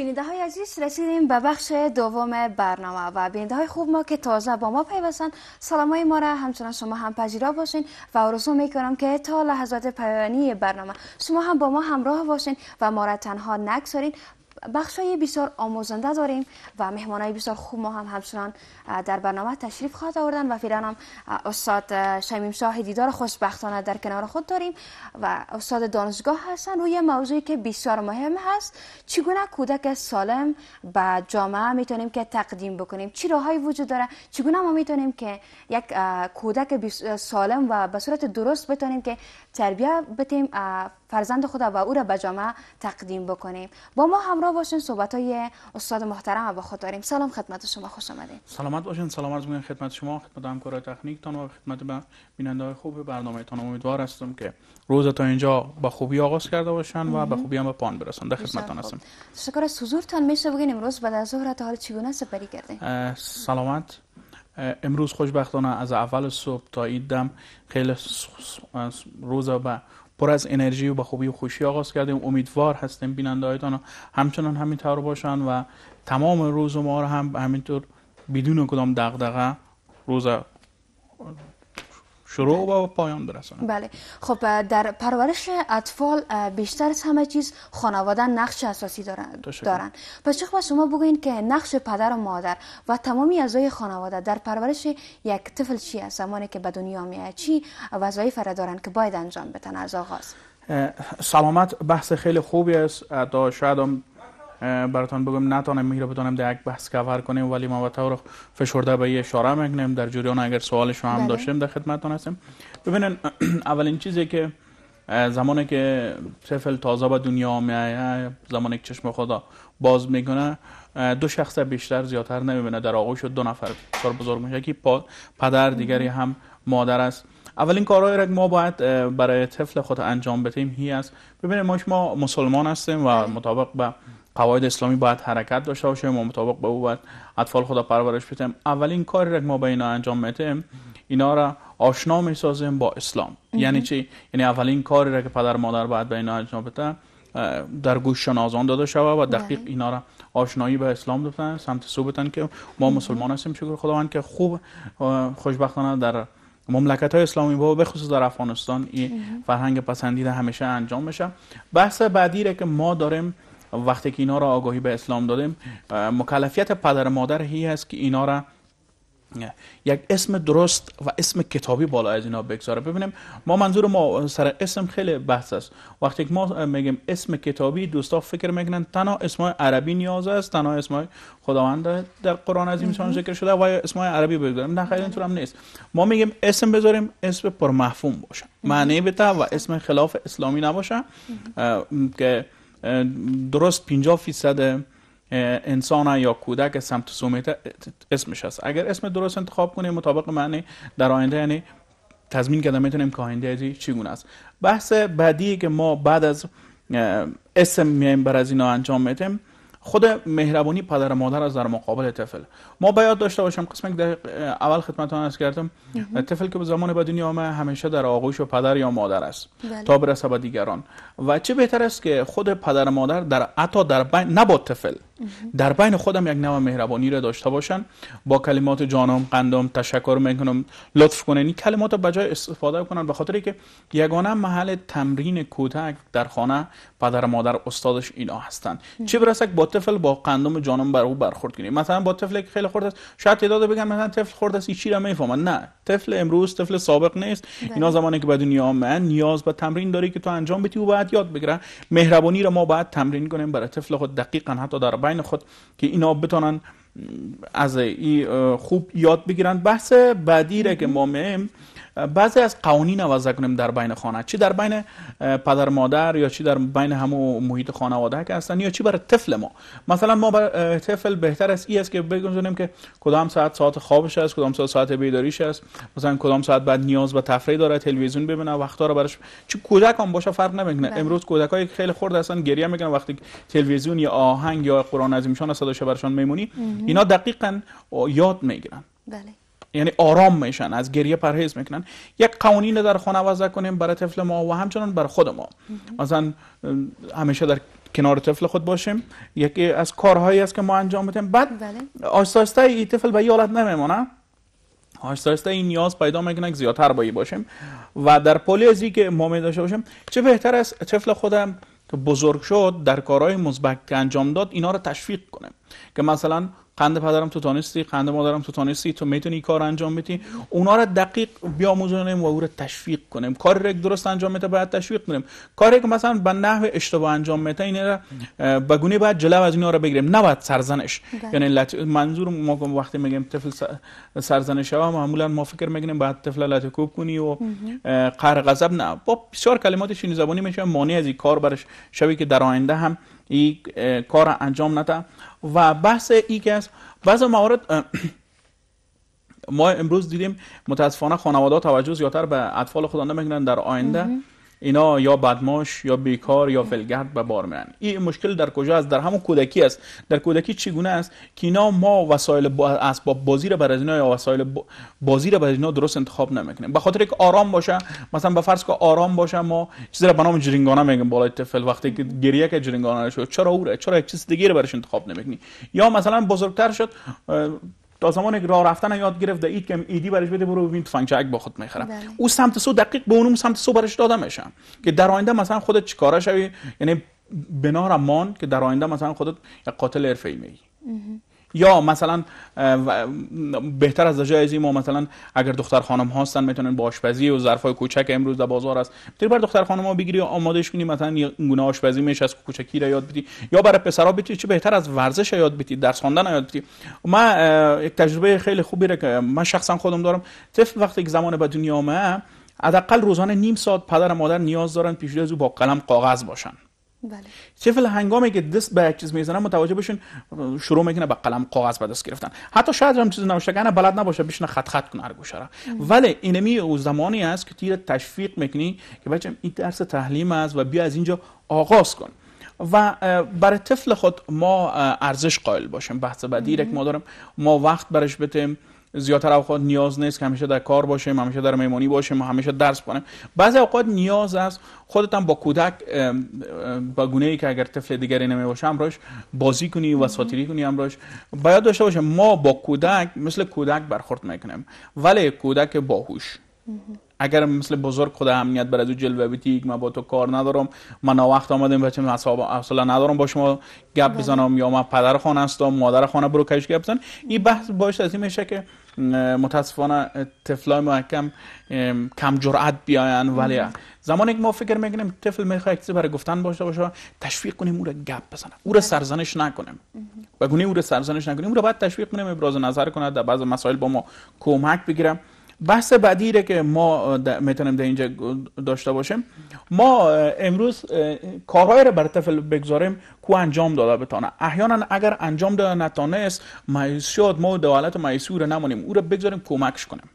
بیننده های عزیز رسیدیم به بخش دوم برنامه و بیننده های خوب ما که تازه با ما پیوستند سلام های ما را همچنان شما هم پذیرا باشین و آرزو میکنم که تا لحظات پایانی برنامه شما هم با ما همراه باشین و ما را تنها نگذارین های بسیار آموزنده داریم و های بسیار خوب ما هم همچنان در برنامه تشریف خواهد آوردن و فیران هم استاد شمیم شاه دیدار خوشبختانه در کنار خود داریم و استاد دانشگاه هستن روی موضوعی که بسیار مهم هست چگونه کودک سالم به جامعه میتونیم که تقدیم بکنیم چی راهایی وجود داره چگونه ما میتونیم که یک کودک سالم و به صورت درست بتونیم که تربیه بتیم فرزند خود و او را به جامعه تقدیم بکنیم با ما همراه باشین صحبت های استاد محترم و با خود داریم سلام خدمت شما خوش آمدید سلامت باشین سلام عرض خدمت شما خدمت تکنیک تان و خدمت به بیننده خوب برنامه تان امیدوار هستم که روز تا اینجا به خوبی آغاز کرده باشن و به خوبی هم به پان برسن در خدمتتان هستم تشکر از حضورتان میشه بگین امروز بعد از ظهر تا حال چگونه سپری کردین سلامت امروز خوشبختانه از اول صبح تا ایدم خیلی روز به پر از انرژی و به خوبی و خوشی آغاز کردیم امیدوار هستیم بیننده هایتان همچنان همینطور باشن و تمام روز ما رو هم همینطور بدون کدام دغدغه روز شروع بله. و پایان برسانه بله خب در پرورش اطفال بیشتر از همه چیز خانواده نقش اساسی دارن دارن پس چه شما بگوین که نقش پدر و مادر و تمامی اعضای خانواده در پرورش یک طفل چی است زمانی که به دنیا میاد چی وظایف را دارن که باید انجام بتن از آغاز سلامت بحث خیلی خوبی است تا شاید براتون بگم نتانم میره بتونم در یک بحث کور کنیم ولی ما و فشرده به اشاره میکنیم در جریان اگر سوال شما هم بله. داشتیم در خدمتتون هستیم ببینن اولین چیزی که زمانی که طفل تازه به دنیا میایه زمانی که چشم خدا باز میکنه دو شخص بیشتر زیادتر نمیبینه در آغوش دو نفر سر بزرگ میشه یکی پدر دیگری هم مادر است اولین کارهایی را ما باید برای طفل خود انجام بدیم هی است ببینید ما ما مسلمان هستیم و بله. مطابق به قواعد اسلامی باید حرکت داشته باشه ما مطابق به او باید اطفال خدا پرورش بدیم اولین کاری را که ما به اینا انجام میدیم اینا را آشنا میسازیم با اسلام یعنی چی یعنی اولین کاری را که پدر مادر باید به اینا انجام بده در گوش شنازان داده شود و دقیق بله. اینا را آشنایی به اسلام دادن سمت سو که ما مسلمان هستیم شکر خداوند که خوب خوشبختانه در مملکت های اسلامی با بخصوص در افغانستان این فرهنگ پسندیده همیشه انجام میشه بحث بعدی که ما داریم وقتی که اینا را آگاهی به اسلام دادیم مکلفیت پدر مادر هی است که اینا را یک اسم درست و اسم کتابی بالا از اینا بگذاره ببینیم ما منظور ما سر اسم خیلی بحث است وقتی که ما میگیم اسم کتابی دوستا فکر میکنن تنها اسم عربی نیاز است تنها اسم خداوند در قرآن عظیم این ذکر شده و اسم عربی بگذاریم نه خیلی اینطور هم نیست ما میگیم اسم بذاریم اسم پرمفهوم باشه معنی بده و اسم خلاف اسلامی نباشه که درست 50 فیصد انسان یا کودک سمت سومیت اسمش هست اگر اسم درست انتخاب کنیم مطابق معنی در آینده یعنی تضمین کرده میتونیم که آینده ازی گونه است بحث بعدی که ما بعد از اسم میایم بر از اینا انجام میتیم خود مهربانی پدر مادر از در مقابل طفل ما باید داشته باشم قسم اول خدمتان عرض کردم طفل که به زمان به دنیا آمه همیشه در آغوش و پدر یا مادر است بله. تا برسه به دیگران و چه بهتر است که خود پدر مادر در عطا در بین نبود طفل در بین خودم یک نوع مهربانی را داشته باشن با کلمات جانم قندم تشکر میکنم لطف کنن این کلمات به جای استفاده کنن به خاطر که یگانه محل تمرین کودک در خانه پدر مادر استادش اینا هستن چه برسک با طفل با قندم جانم بر او برخورد کنی مثلا با طفل که خیلی خرد است شاید تعداد بگن مثلا طفل خرد است چی را میفهمن نه طفل امروز طفل سابق نیست بله. اینا زمانی که به دنیا من نیاز به تمرین داری که تو انجام بدی و بعد یاد بگیره مهربانی را ما باید تمرین کنیم برای طفل خود دقیقاً حتی در خود که اینا بتونن از ای خوب یاد بگیرن بحث بعدی را که ما مهم بعضی از قوانین وضع کنیم در بین خانه چی در بین پدر مادر یا چی در بین همو محیط خانواده که هستن یا چی برای طفل ما مثلا ما بر طفل بهتر است ای است که بگذاریم که کدام ساعت ساعت خوابش است کدام ساعت ساعت بیداریش است مثلا کدام ساعت بعد نیاز به تفریح داره تلویزیون ببینه وقتا رو براش چی کودک هم باشه فرق نمیکنه بله. امروز کودکای خیلی خرد هستن گریه میکنن وقتی تلویزیون یا آهنگ یا قرآن عظیم شان صداش برشان میمونی اینا دقیقا یاد میگیرن بله یعنی آرام میشن از گریه پرهیز میکنن یک قوانین در خانه وضع کنیم برای طفل ما و همچنان برای خود ما مثلا همیشه در کنار طفل خود باشیم یکی از کارهایی است که ما انجام میدیم بعد بله. آشتاسته ای این طفل به حالت نمیمونه آشتاسته این نیاز پیدا میکنه که زیادتر بایی باشیم و در ازی که ما می داشته باشیم چه بهتر است طفل خودم که بزرگ شد در کارهای مثبت انجام داد اینا رو تشویق کنیم که مثلا قند پدرم تو تانستی قند مادرم تو تانستی تو میتونی کار انجام بدی اونا را دقیق بیاموزونیم و او را تشویق کنیم کار را درست انجام میده باید تشویق کنیم کاری که مثلا به نحو اشتباه انجام میده این را گونه باید جلو از اینا را بگیریم بعد سرزنش بله. یعنی لط... منظور ما وقتی میگیم طفل سرزنش ها معمولا ما فکر میکنیم باید طفل کوب کنی و قهر غضب نه با بسیار کلمات شینی زبانی میشه مانع از کار برش شوی که در آینده هم این کار انجام نده و بحث ای که است بعض موارد ما امروز دیدیم متاسفانه خانواده توجه زیادتر به اطفال خدا نمیکنن در آینده اینا یا بدماش یا بیکار یا فلگرد به بار میرن این مشکل در کجا است در همون کودکی است در کودکی چگونه است که اینا ما وسایل اسباب بازی را بر از اینا یا وسایل بازی را بر اینا درست انتخاب نمیکنیم به خاطر اینکه آرام باشه مثلا به فرض که آرام باشه ما چیزی را به نام جرینگانه میگیم بالای طفل وقتی که گریه که شد چرا او چرا یک چیز دیگه را برش انتخاب نمیکنی یا مثلا بزرگتر شد تا زمان راه رفتن یاد گرفت اید که ایدی برش بده برو ببین تفنگ با خود میخرم بله. او سمت سو دقیق به اونم سمت سو برش دادمشم که در آینده مثلا خودت چیکارا شوی یعنی بنارمان که در آینده مثلا خودت یک قاتل حرفه‌ای میگی یا مثلا بهتر از جای ما مثلا اگر دختر خانم هستن میتونن با آشپزی و های کوچک امروز در بازار است بهتر بر دختر خانم ها بگیری و کنی مثلا گونه آشپزی میشه از کوچکی را یاد بدی یا برای پسرا بتونی چه بهتر از ورزش یاد بدی درس خواندن یاد بدی من یک تجربه خیلی خوبی را که من شخصا خودم دارم طفل وقت یک زمان به دنیا ما حداقل روزانه نیم ساعت پدر و مادر نیاز دارن پیش از با قلم کاغذ باشن بله چه فل هنگامی که دست به یک چیز میزنن متوجه بشین شروع میکنه با قلم کاغذ به دست گرفتن حتی شاید هم چیز نوشته کنه بلد نباشه بشینه خط خط کنه هر گوشه ولی اینمی او زمانی است که تیر تشویق میکنی که بچم این درس تحلیم است و بیا از اینجا آغاز کن و برای طفل خود ما ارزش قائل باشیم بحث بعدی که ما دارم ما وقت برش بتیم زیادتر اوقات نیاز نیست که همیشه در کار باشیم همیشه در میمانی باشیم همیشه درس کنیم بعضی اوقات نیاز است خودت با کودک با گونه ای که اگر طفل دیگری نمی باشه همراهش بازی کنی و ساتیری کنی همراهش باید داشته باشه ما با کودک مثل کودک برخورد میکنیم ولی کودک باهوش اگر مثل بزرگ خود امنیت بر از او جلوه بیتی من با تو کار ندارم من وقت آمدم بچه من اصلا ندارم با شما گپ بله. بزنم یا من پدر خانه هستم مادر خانه برو کش گپ بزن این بحث باشه از این میشه که متاسفانه طفل های کم کم جرعت بیاین ولی زمانی که ما فکر میکنیم طفل میخواد چیزی برای گفتن باشه باشه تشویق کنیم او را گپ بزنه او را سرزنش نکنیم و او را سرزنش نکنیم او را باید تشویق کنیم ابراز نظر کنه در بعض مسائل با ما کمک بگیرم بحث بعدی را که ما میتونیم در اینجا داشته باشیم ما امروز کارهای رو بر طفل بگذاریم کو انجام داده بتانه احیانا اگر انجام داده نتانست مایوس شد ما دولت مایوسی رو نمانیم او را بگذاریم کمکش کنیم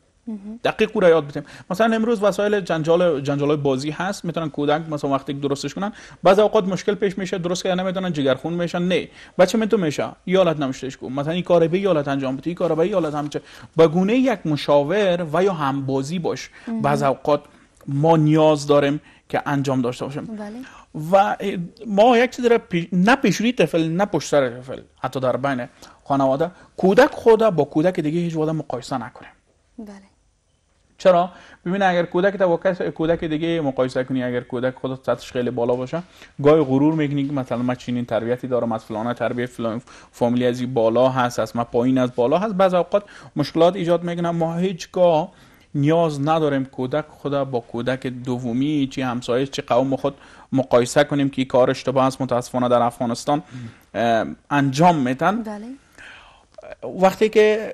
دقیق کوره یاد بتیم مثلا امروز وسایل جنجال جنجال بازی هست میتونن کودک مثلا وقتی درستش کنن بعض اوقات مشکل پیش میشه درست کردن نمیتونن جگرخون میشن نه بچه میتون میشه یالت نمیشتش کو مثلا این کار به یالت انجام بده این کار به یالت هم به گونه یک مشاور و یا هم بازی باش بعض اوقات ما نیاز داریم که انجام داشته باشیم بله. و ما یک چیز را پیش... نه پیشوری طفل نه طفل حتی در بین خانواده کودک خود با کودک دیگه هیچ وقت مقایسه نکنه. بله چرا ببین اگر کودک کس کودک دیگه مقایسه کنی اگر کودک خودت سطحش خیلی بالا باشه گاهی غرور میکنی که مثلا من چنین تربیتی دارم از فلانه تربیت فلان فامیلی از بالا هست از ما پایین از بالا هست بعض اوقات مشکلات ایجاد میکنه ما هیچگاه نیاز نداریم کودک خدا با کودک دومی چی همسایه چی قوم خود مقایسه کنیم که کار اشتباه است متاسفانه در افغانستان انجام میدن بله. وقتی که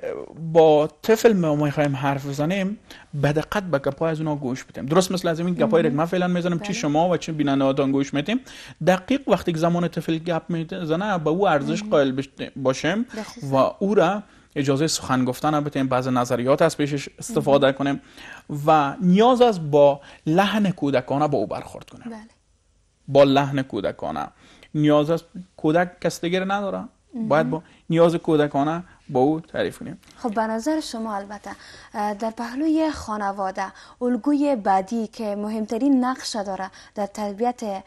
با طفل ما میخوایم حرف بزنیم به دقت به گپای از اونا گوش بدیم درست مثل از این گپای من فعلا میزنم چی بله. شما و چی بیننده گوش میدیم دقیق وقتی که زمان طفل گپ میزنه به او ارزش قائل باشیم و او را اجازه سخن گفتن بدیم بعض نظریات از پیشش استفاده کنیم و نیاز است با لحن کودکانه با او برخورد کنیم بله. با لحن کودکانه نیاز است کودک دیگر نداره باید با نیاز کودکانه با او تعریف کنیم خب به نظر شما البته در پهلوی خانواده الگوی بعدی که مهمترین نقش داره در تربیت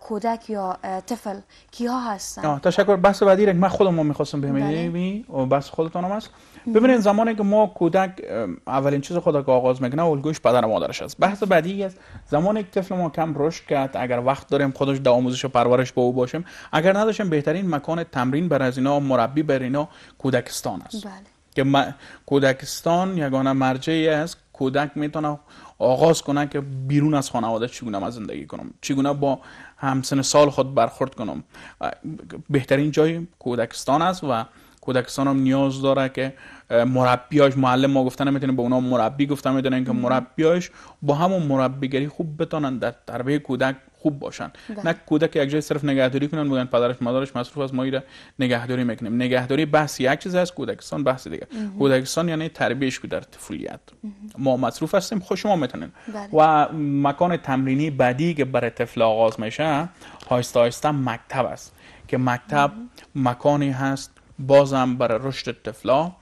کودک یا طفل کیا هستن تشکر بحث بعدی را من خودم میخواستم همینی بله. و بحث خودتان هم هست ببینید زمانی که ما کودک اولین چیز خود که آغاز میکنه الگوش پدر و مادرش است بحث بعدی است زمانی که طفل ما کم رشد کرد اگر وقت داریم خودش در آموزش و پرورش با او باشیم اگر نداشتیم بهترین مکان تمرین بر از اینا مربی بر اینا کودک کودکستان است بله. که م... کودکستان یگانه مرجعی است کودک میتونه آغاز کنه که بیرون از خانواده چگونه من زندگی کنم چگونه با همسن سال خود برخورد کنم بهترین جای کودکستان است و کودکستان هم نیاز داره که مربیاش معلم ما گفتن میتونه به اونا مربی گفتن میدونن که مربیاش با همون مربیگری خوب بتونن در تربیه کودک خوب باشن ده. بله. نه کودک یک جای صرف نگهداری کنن بودن پدرش مادرش مصروف از ما ایره نگهداری میکنیم نگهداری بحث یک چیز از کودکستان بحث دیگه کودکستان یعنی تربیتش در طفولیت ما مصروف هستیم خوش خب ما میتونیم بله. و مکان تمرینی بعدی که برای طفل آغاز میشه های هایسته مکتب است که مکتب مکانی هست بازم برای رشد طفلا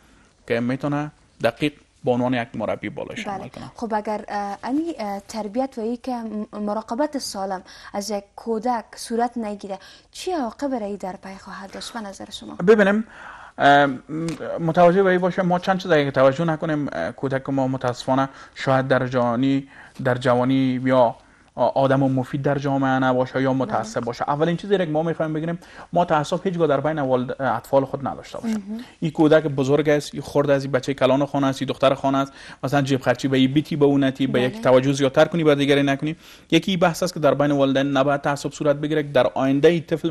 که میتونه دقیق به عنوان یک مربی بالاش بله. کنه خب اگر امی تربیت و ای که مراقبت سالم از یک کودک صورت نگیره چی عواقب رایی در پی خواهد داشت به نظر شما ببینیم متوجه برای باشه ما چند چیز اگه توجه نکنیم کودک ما متاسفانه شاید در جوانی در جوانی یا آدم و مفید در جامعه نباشه یا متعصب باشه اولین چیزی که ما میخوایم بگیریم ما تعصب هیچگاه در بین اطفال خود نداشته باشه این کودک بزرگ است این خرد از بچه کلان خانه است دختر خانه است مثلا جیب خرچی به بیتی به اونتی به یک بله. توجه زیادتر کنی به دیگری نکنی یکی بحث است که در بین والدین نباید تعصب صورت بگیره در آینده ای طفل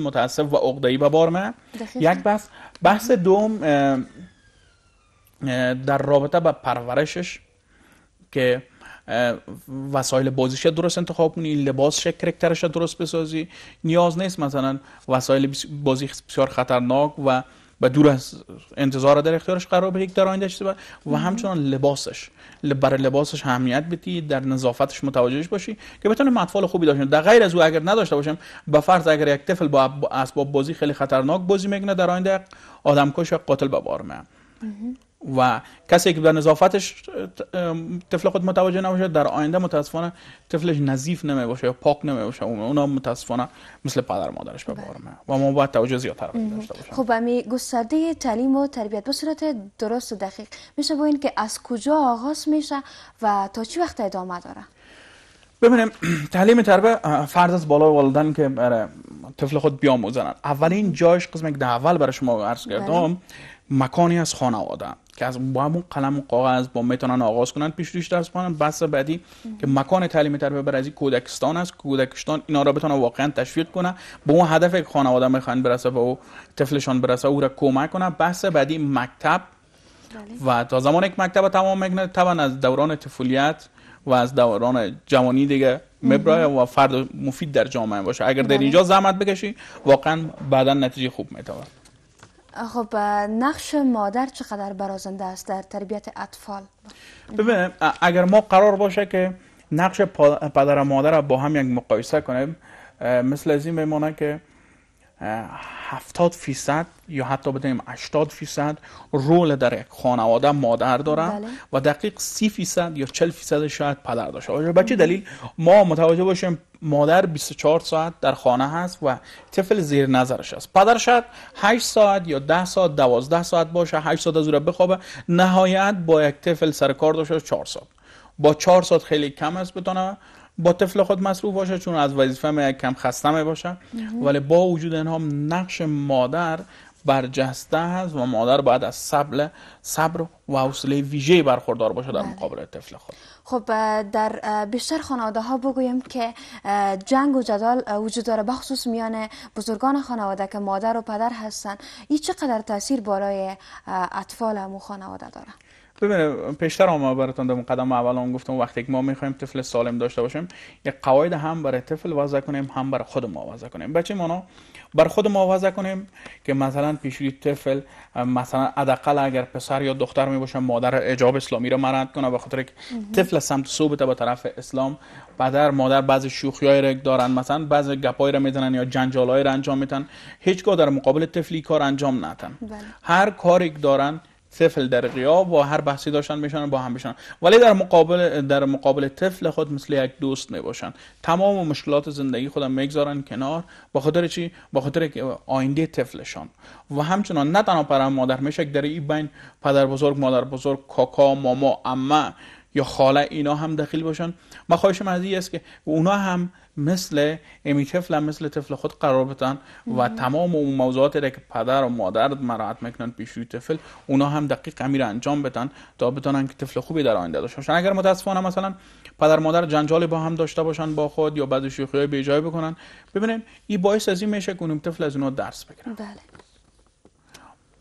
و عقده‌ای به بار یک بحث بحث دوم در رابطه با پرورشش که وسایل بازیش درست انتخاب کنی لباسش کرکترش درست بسازی نیاز نیست مثلا وسایل بازی بسیار خطرناک و و دور از انتظار در اختیارش قرار به در آینده داشته و همچنان لباسش برای لباسش اهمیت بدی در نظافتش متوجهش باشی که بتونه اطفال خوبی داشته در غیر از او اگر نداشته باشم به فرض اگر یک طفل با اسباب بازی خیلی خطرناک بازی میکنه در آینده آدمکش یا قاتل به بار و کسی که به نظافتش طفل خود متوجه نباشه در آینده متاسفانه طفلش نظیف نمی باشه یا پاک نمی باشه اونا متاسفانه مثل پدر مادرش به بارمه بله. و ما باید توجه زیادتر داشته باشیم خب امی گسترده تعلیم و تربیت به صورت درست و دقیق میشه با این که از کجا آغاز میشه و تا چی وقت ادامه داره ببینیم تعلیم تربه فرض از بالای والدن که آره، طفل خود بیاموزنن اولین جایش قسمی که اول برای شما عرض کردم بله. مکانی از خانواده که از با همون قلم و کاغذ با میتونن آغاز کنن پیش رویش درس کنن بس بعدی که مکان تعلیم تربیه بر از کودکستان است کودکستان اینا را بتونن واقعا تشویق کنن به اون هدف که خانواده میخوان برسه و او طفلشان برسه او را کمک کنه بس بعدی مکتب بله. و تا زمان یک مکتب تمام میکنه طبعا از دوران طفولیت و از دوران جوانی دیگه مبرای و فرد مفید در جامعه باشه اگر در بله. اینجا زحمت بکشی واقعا بعدا نتیجه خوب میتواند خب نقش مادر چقدر برازنده است در تربیت اطفال ببین اگر ما قرار باشه که نقش پدر و مادر با هم یک مقایسه کنیم مثل از این میمانه که 70 فیصد یا حتی بدیم 80 فیصد رول در یک خانواده مادر داره بله. و دقیق 30 فیصد یا 40 فیصد شاید پدر داشته باشه بچه دلیل ما متوجه باشیم مادر 24 ساعت در خانه هست و طفل زیر نظرش است پدر شاید 8 ساعت یا 10 ساعت 12 ساعت باشه 8 ساعت از او بخوابه نهایت با یک طفل سر کار داشته 4 ساعت با 4 ساعت خیلی کم است بتونه با طفل خود مصروف باشه چون از وظیفه یک کم خسته می باشه ولی با وجود این هم نقش مادر برجسته هست و مادر باید از صبر صبر و حوصله ویژه برخوردار باشه در بله. مقابل طفل خود خب در بیشتر خانواده ها بگویم که جنگ و جدال وجود داره بخصوص میان بزرگان خانواده که مادر و پدر هستن این چقدر تاثیر برای اطفال و خانواده داره ببینید پیشتر هم براتون در مقدم اول هم گفتم وقتی که ما میخوایم طفل سالم داشته باشیم یک قواعد هم برای طفل وضع کنیم هم برای خود ما وضع کنیم بچه بر خود وضع کنیم که مثلا پیشوری طفل مثلا حداقل اگر پسر یا دختر می باشه مادر اجاب اسلامی را مرد کنه و خاطر طفل سمت صوبت به طرف اسلام پدر مادر بعض های را دارن مثلا بعض گپای را میزنن یا های را انجام میتن هیچگاه در مقابل طفلی کار انجام نتن بله. هر کاری دارن طفل در غیاب و هر بحثی داشتن میشن با هم بشن ولی در مقابل در مقابل طفل خود مثل یک دوست میباشن تمام مشکلات زندگی خودم میگذارن کنار با خاطر چی با خاطر آینده طفلشان و همچنان نه تنها پدر مادر میشه در این بین پدر بزرگ مادر بزرگ کاکا ماما عمه یا خاله اینا هم دخیل باشن ما خواهش من از است که اونا هم مثل امی هم مثل طفل خود قرار بدن و تمام اون موضوعاتی که پدر و مادر مراحت میکنن پیش روی طفل اونا هم دقیق امیر انجام بدن تا بتونن که طفل خوبی در آینده داشته باشن اگر متاسفانه مثلا پدر مادر جنجال با هم داشته باشن با خود یا بعضی شوخی های بیجای بکنن ببینین این باعث از این میشه که طفل از اونا درس بگیره بله.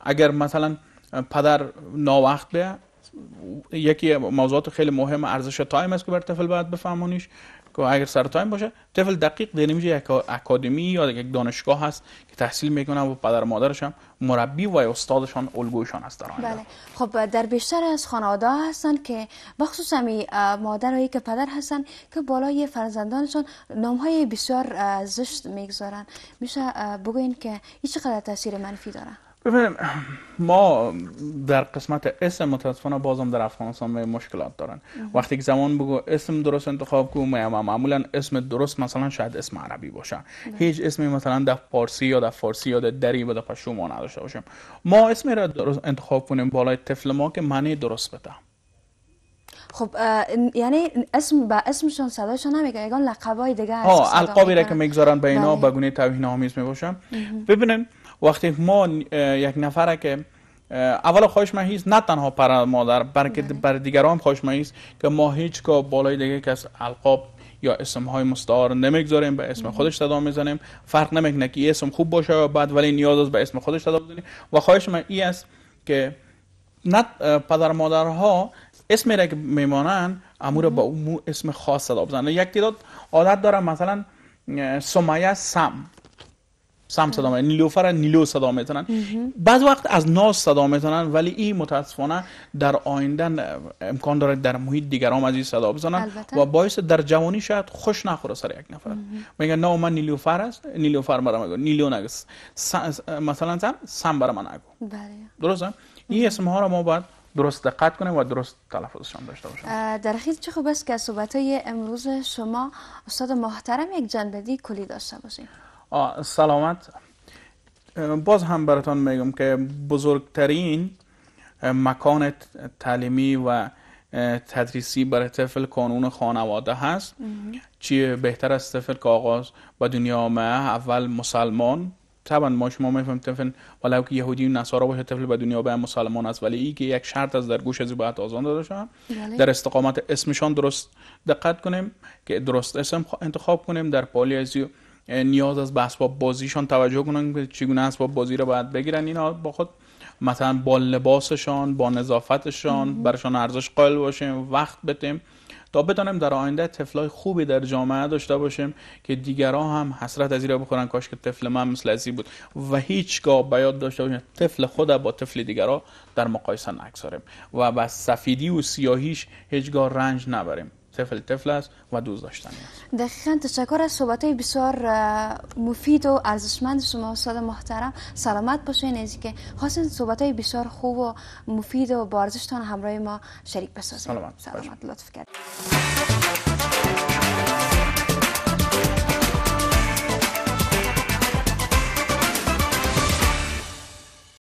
اگر مثلا پدر ناوقت به یکی موضوعات خیلی مهم ارزش تایم است که بر طفل باید بفهمونیش که اگر سر تایم باشه طفل دقیق در یک اکادمی یا یک دانشگاه هست که تحصیل میکنه و پدر مادرش هم مربی و استادشان الگویشان هست در بله خب در بیشتر از خانواده هستن که بخصوص می هایی که پدر هستن که بالای فرزندانشان نام های بسیار زشت میگذارن میشه بگوین که این چقدر تاثیر منفی داره ببین ما در قسمت اسم متاسفانه بازم در افغانستان به مشکلات دارن وقتی که زمان بگو اسم درست انتخاب ما معمولا اسم درست مثلا شاید اسم عربی باشه بله. هیچ اسمی مثلا در فارسی یا در فارسی یا در دری و در پشتو ما نداشته باشیم ما اسم را درست انتخاب کنیم بالای طفل ما که معنی درست بده خب یعنی اسم با اسمشون صداشون نمیگه یگان لقبای دیگه ها القابی را که میگذارن به اینا بله. گونه توهین آمیز میباشن ببینن وقتی ما یک نفره که اول خواهش من نه تنها پر مادر بلکه بله. بر دیگران خواهش که ما هیچگاه بالای دیگه کس القاب یا اسم های مستعار نمیگذاریم به اسم بله. خودش صدا میزنیم فرق نمیکنه که اسم خوب باشه یا بد ولی نیاز است به اسم خودش صدا بزنیم و خواهش من این است که نه پدر مادرها اسم را که میمانن امور با اون اسم خاص صدا بزنن یک تعداد عادت دارم مثلا سمیه سم سم صدا میتونن نیلوفر نیلو صدا میتونن بعض وقت از ناز صدا میتونن ولی این متاسفانه در آینده امکان داره در محیط دیگر هم از این صدا بزنن و باعث در جوانی شاید خوش نخوره سر یک نفر میگن نه من نیلوفر است نیلوفر برام نیلو نگس مثلا سم سم من نگو درست بله. درسته این اسم ها را ما باید درست دقت کنیم و درست تلفظشان داشته باشیم در خیلی چه خوب است که صحبت های امروز شما استاد محترم یک جنبدی کلی داشته باشیم سلامت باز هم براتان میگم که بزرگترین مکان تعلیمی و تدریسی برای طفل قانون خانواده هست چیه بهتر از طفل که آغاز به دنیا آمه اول مسلمان طبعا ما شما میفهم طفل ولو که یهودی و نصارا باشه طفل به دنیا به مسلمان است ولی ای که یک شرط از در گوش از باید آزان داده شد بله. در استقامت اسمشان درست دقت کنیم که درست اسم انتخاب کنیم در پالی از یعنی نیاز از به با بازیشان توجه کنن که چگونه اسباب بازی رو باید بگیرن اینا با خود مثلا با لباسشان با نظافتشان برشان ارزش قائل باشیم وقت بتیم تا بتانیم در آینده تفلای خوبی در جامعه داشته باشیم که دیگرها هم حسرت از را بخورن کاش که طفل من مثل ازی بود و هیچگاه به داشته باشیم طفل خود با طفل دیگرها در مقایسه نگذاریم و به سفیدی و سیاهیش هیچگاه رنج نبریم طفل طفل و دوست داشتنی است دقیقا تشکر از صحبت های بسیار مفید و ارزشمند شما استاد محترم سلامت باشین از که خواستین صحبت های بسیار خوب و مفید و با ارزشتان همراه ما شریک بسازید سلامت سلامت لطف کرد